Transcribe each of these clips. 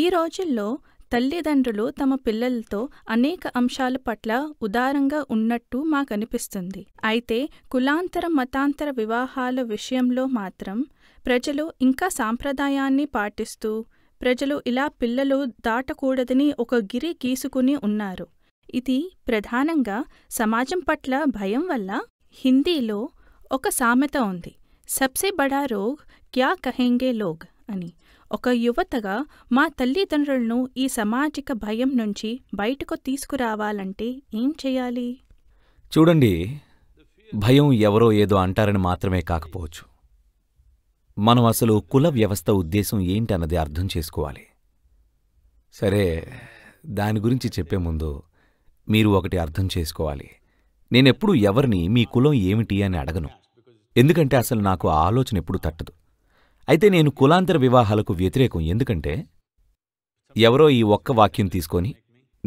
ఈ రోజుల్లో తల్లిదండ్రులు తమ పిల్లలతో అనేక అంశాల పట్ల ఉదారంగా ఉన్నట్టు మాకనిపిస్తుంది అయితే కులాంతర మతాంతర వివాహాల విషయంలో మాత్రం ప్రజలు ఇంకా సాంప్రదాయాన్ని పాటిస్తూ ప్రజలు ఇలా పిల్లలు దాటకూడదని ఒక గిరి గీసుకుని ఉన్నారు ఇది ప్రధానంగా సమాజం పట్ల భయం వల్ల హిందీలో ఒక సామెత ఉంది సబ్సే బడా రోగ్ క్యా కహెంగే లోగ్ అని ఒక యువతగా మా తల్లిదండ్రులను ఈ సామాజిక భయం నుంచి బయటకు తీసుకురావాలంటే ఏం చేయాలి చూడండి భయం ఎవరో ఏదో అంటారని మాత్రమే కాకపోవచ్చు మనం అసలు కుల వ్యవస్థ ఉద్దేశం ఏంటన్నది అర్థం చేసుకోవాలి సరే దాని గురించి చెప్పే ముందు మీరు ఒకటి అర్థం చేసుకోవాలి నేనెప్పుడు ఎవరిని మీ కులం ఏమిటి అని అడగను ఎందుకంటే అసలు నాకు ఆలోచన ఎప్పుడు తట్టదు అయితే నేను కులాంతర వివాహాలకు వ్యతిరేకం ఎందుకంటే ఎవరో ఈ ఒక్క వాక్యం తీసుకొని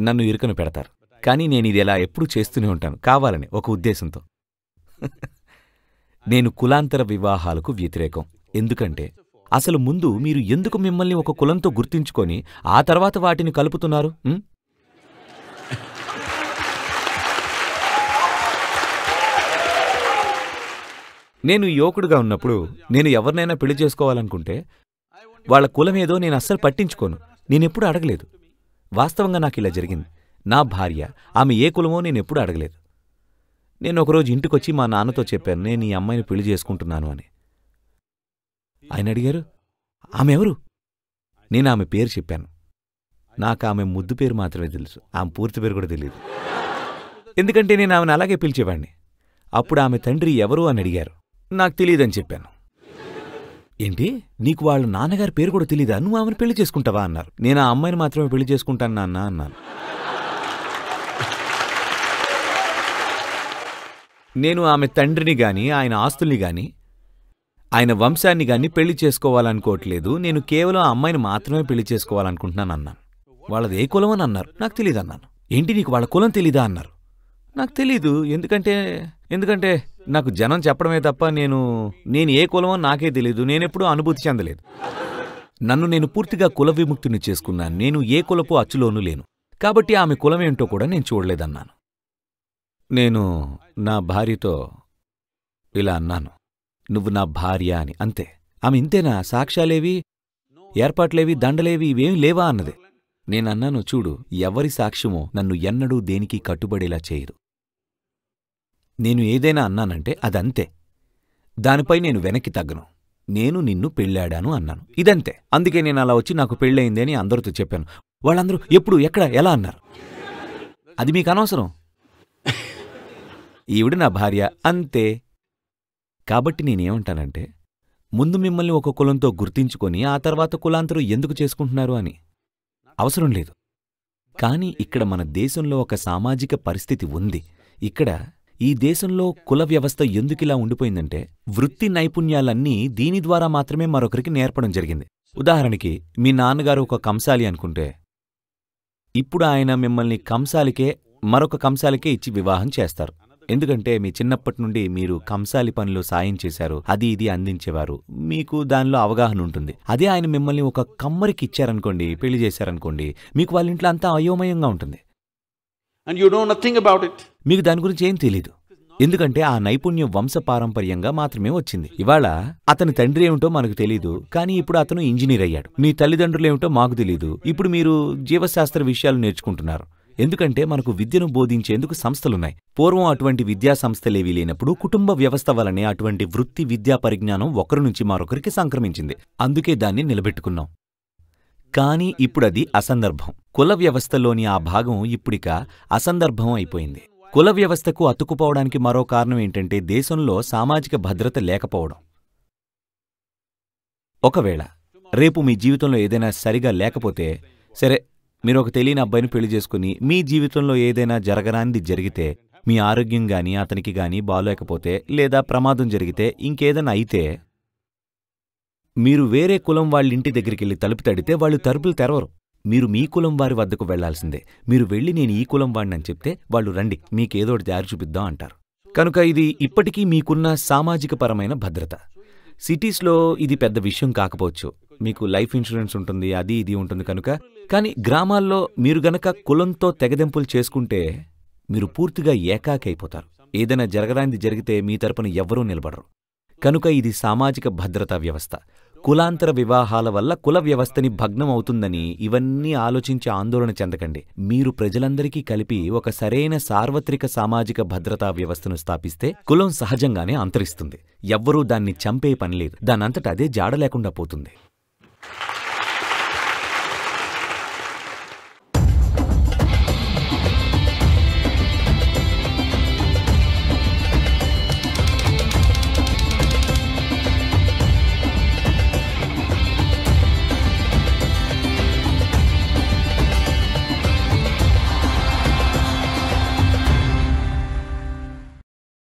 నన్ను ఇరుకను పెడతారు కానీ నేను ఇది ఎలా ఎప్పుడూ చేస్తూనే ఉంటాను కావాలని ఒక ఉద్దేశంతో నేను కులాంతర వివాహాలకు వ్యతిరేకం ఎందుకంటే అసలు ముందు మీరు ఎందుకు మిమ్మల్ని ఒక కులంతో గుర్తించుకొని ఆ తర్వాత వాటిని కలుపుతున్నారు నేను యువకుడుగా ఉన్నప్పుడు నేను ఎవరినైనా పెళ్లి చేసుకోవాలనుకుంటే వాళ్ళ కులం ఏదో నేను అస్సలు పట్టించుకోను నేనెప్పుడు అడగలేదు వాస్తవంగా నాకు ఇలా జరిగింది నా భార్య ఆమె ఏ కులమో నేనెప్పుడు అడగలేదు నేను ఒకరోజు ఇంటికొచ్చి మా నాన్నతో చెప్పాను నేను ఈ అమ్మాయిని పెళ్లి చేసుకుంటున్నాను అని ఆయన అడిగారు ఆమె ఎవరు నేను ఆమె పేరు చెప్పాను నాకు ఆమె ముద్దు పేరు మాత్రమే తెలుసు ఆమె పూర్తి పేరు కూడా తెలియదు ఎందుకంటే నేను ఆమెను అలాగే పిలిచేవాడిని అప్పుడు ఆమె తండ్రి ఎవరు అని అడిగారు నాకు తెలియదని చెప్పాను ఏంటి నీకు వాళ్ళ నాన్నగారి పేరు కూడా తెలీదా నువ్వు ఆమెను పెళ్లి చేసుకుంటావా అన్నారు నేను ఆ అమ్మాయిని మాత్రమే పెళ్లి చేసుకుంటాను నాన్న అన్నాను నేను ఆమె తండ్రిని గాని ఆయన ఆస్తుల్ని గాని ఆయన వంశాన్ని గాని పెళ్లి చేసుకోవాలనుకోవట్లేదు నేను కేవలం ఆ అమ్మాయిని మాత్రమే పెళ్లి చేసుకోవాలనుకుంటున్నాను అన్నాను వాళ్ళది ఏ కులం అని అన్నారు నాకు తెలియదు అన్నాను ఏంటి నీకు వాళ్ళ కులం తెలీదా అన్నారు నాకు తెలీదు ఎందుకంటే ఎందుకంటే నాకు జనం చెప్పడమే తప్ప నేను నేను ఏ కులమో నాకే తెలియదు నేనెప్పుడూ అనుభూతి చెందలేదు నన్ను నేను పూర్తిగా కుల విముక్తిని చేసుకున్నాను నేను ఏ కులపు అచ్చులోనూ లేను కాబట్టి ఆమె కులమేంటో కూడా నేను చూడలేదన్నాను నేను నా భార్యతో ఇలా అన్నాను నువ్వు నా భార్య అని అంతే ఆమె ఇంతేనా సాక్ష్యాలేవి ఏర్పాట్లేవి దండలేవి ఇవేమి లేవా అన్నదే నేనన్నాను చూడు ఎవరి సాక్ష్యమో నన్ను ఎన్నడూ దేనికి కట్టుబడేలా చేయదు నేను ఏదైనా అన్నానంటే అదంతే దానిపై నేను వెనక్కి తగ్గను నేను నిన్ను పెళ్ళాడాను అన్నాను ఇదంతే అందుకే నేను అలా వచ్చి నాకు పెళ్ళయింది అని అందరితో చెప్పాను వాళ్ళందరూ ఎప్పుడు ఎక్కడ ఎలా అన్నారు అది మీకు అనవసరం ఈవిడ నా భార్య అంతే కాబట్టి నేనేమంటానంటే ముందు మిమ్మల్ని ఒక కులంతో గుర్తించుకొని ఆ తర్వాత కులాంతరం ఎందుకు చేసుకుంటున్నారు అని అవసరం లేదు కానీ ఇక్కడ మన దేశంలో ఒక సామాజిక పరిస్థితి ఉంది ఇక్కడ ఈ దేశంలో కుల వ్యవస్థ ఎందుకిలా ఉండిపోయిందంటే వృత్తి నైపుణ్యాలన్నీ దీని ద్వారా మాత్రమే మరొకరికి నేర్పడం జరిగింది ఉదాహరణకి మీ నాన్నగారు ఒక కంసాలి అనుకుంటే ఇప్పుడు ఆయన మిమ్మల్ని కంసాలికే మరొక కంసాలికే ఇచ్చి వివాహం చేస్తారు ఎందుకంటే మీ చిన్నప్పటి నుండి మీరు కంసాలి పనిలో సాయం చేశారు అది ఇది అందించేవారు మీకు దానిలో అవగాహన ఉంటుంది అదే ఆయన మిమ్మల్ని ఒక కమ్మరికి ఇచ్చారనుకోండి పెళ్లి చేశారనుకోండి మీకు వాళ్ళింట్లో అంతా అయోమయంగా ఉంటుంది and you nothing about it మీకు దాని గురించి ఏం తెలీదు ఎందుకంటే ఆ నైపుణ్యం వంశపారంపర్యంగా మాత్రమే వచ్చింది ఇవాళ అతని తండ్రి ఏమిటో మనకు తెలియదు కానీ ఇప్పుడు అతను ఇంజనీర్ అయ్యాడు మీ తల్లిదండ్రులు ఏమిటో మాకు తెలీదు ఇప్పుడు మీరు జీవశాస్త్ర విషయాలు నేర్చుకుంటున్నారు ఎందుకంటే మనకు విద్యను బోధించేందుకు సంస్థలున్నాయి పూర్వం అటువంటి విద్యా సంస్థలేవీ లేనప్పుడు కుటుంబ వ్యవస్థ వలనే అటువంటి వృత్తి విద్యా పరిజ్ఞానం ఒకరి నుంచి మరొకరికి సంక్రమించింది అందుకే దాన్ని నిలబెట్టుకున్నాం కానీ ఇప్పుడది అసందర్భం కుల వ్యవస్థలోని ఆ భాగం ఇప్పుడిక అసందర్భం అయిపోయింది కుల వ్యవస్థకు అతుకుపోవడానికి మరో కారణం ఏంటంటే దేశంలో సామాజిక భద్రత లేకపోవడం ఒకవేళ రేపు మీ జీవితంలో ఏదైనా సరిగా లేకపోతే సరే మీరు ఒక తెలియని అబ్బాయిని పెళ్లి చేసుకుని మీ జీవితంలో ఏదైనా జరగరానిది జరిగితే మీ ఆరోగ్యం గాని అతనికి గాని బాగోలేకపోతే లేదా ప్రమాదం జరిగితే ఇంకేదైనా అయితే మీరు వేరే కులం వాళ్ళింటి దగ్గరికెళ్ళి తలుపు తడితే వాళ్ళు తలుపులు తెరవరు మీరు మీ కులం వారి వద్దకు వెళ్లాల్సిందే మీరు వెళ్ళి నేను ఈ కులం వాడినని చెప్తే వాళ్ళు రండి మీకేదోటి దారి చూపిద్దాం అంటారు కనుక ఇది ఇప్పటికీ మీకున్న సామాజికపరమైన భద్రత సిటీస్లో ఇది పెద్ద విషయం కాకపోవచ్చు మీకు లైఫ్ ఇన్సూరెన్స్ ఉంటుంది అది ఇది ఉంటుంది కనుక కానీ గ్రామాల్లో మీరు గనక కులంతో తెగదెంపులు చేసుకుంటే మీరు పూర్తిగా ఏకాకి అయిపోతారు ఏదైనా జరగడానికి జరిగితే మీ తరపున ఎవ్వరూ నిలబడరు కనుక ఇది సామాజిక భద్రతా వ్యవస్థ కులాంతర వివాహాల వల్ల కుల వ్యవస్థని భగ్నం అవుతుందని ఇవన్నీ ఆలోచించి ఆందోళన చెందకండి మీరు ప్రజలందరికీ కలిపి ఒక సరైన సార్వత్రిక సామాజిక భద్రతా వ్యవస్థను స్థాపిస్తే కులం సహజంగానే అంతరిస్తుంది ఎవ్వరూ దాన్ని చంపే పనిలేదు దానంతట అదే జాడ లేకుండా పోతుంది